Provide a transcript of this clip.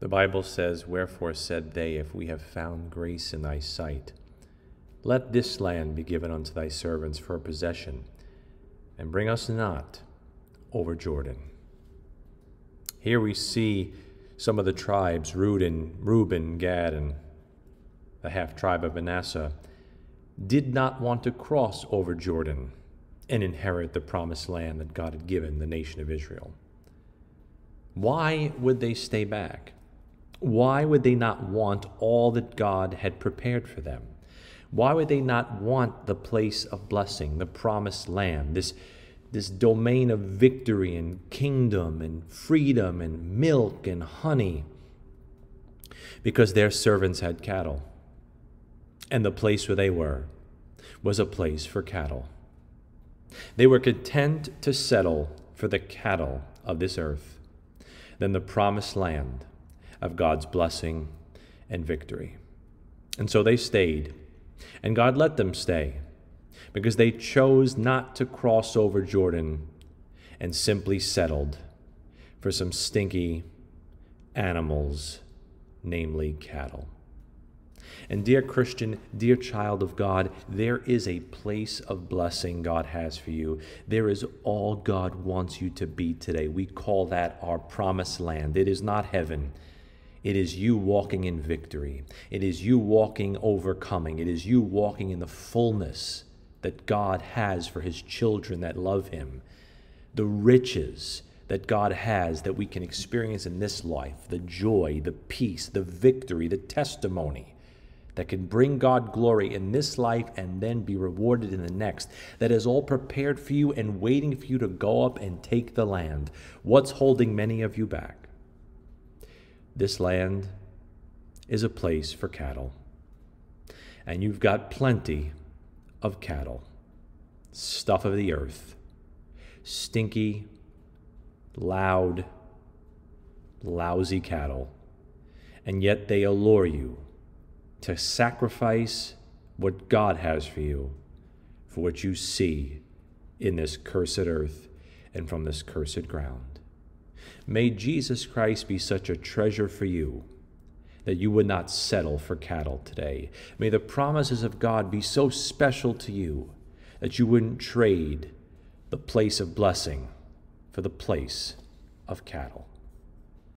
The Bible says, Wherefore said they, If we have found grace in thy sight, let this land be given unto thy servants for possession, and bring us not over Jordan. Here we see some of the tribes, Reuben, Reuben Gad, and the half tribe of Manasseh, did not want to cross over Jordan and inherit the promised land that God had given the nation of Israel. Why would they stay back? Why would they not want all that God had prepared for them? Why would they not want the place of blessing, the promised land, this, this domain of victory and kingdom and freedom and milk and honey? Because their servants had cattle, and the place where they were was a place for cattle. They were content to settle for the cattle of this earth than the promised land of God's blessing and victory. And so they stayed, and God let them stay because they chose not to cross over Jordan and simply settled for some stinky animals, namely cattle. And, dear Christian, dear child of God, there is a place of blessing God has for you. There is all God wants you to be today. We call that our promised land. It is not heaven, it is you walking in victory. It is you walking overcoming. It is you walking in the fullness that God has for his children that love him. The riches that God has that we can experience in this life the joy, the peace, the victory, the testimony that can bring God glory in this life and then be rewarded in the next, that is all prepared for you and waiting for you to go up and take the land. What's holding many of you back? This land is a place for cattle. And you've got plenty of cattle, stuff of the earth, stinky, loud, lousy cattle. And yet they allure you to sacrifice what God has for you, for what you see in this cursed earth and from this cursed ground. May Jesus Christ be such a treasure for you that you would not settle for cattle today. May the promises of God be so special to you that you wouldn't trade the place of blessing for the place of cattle.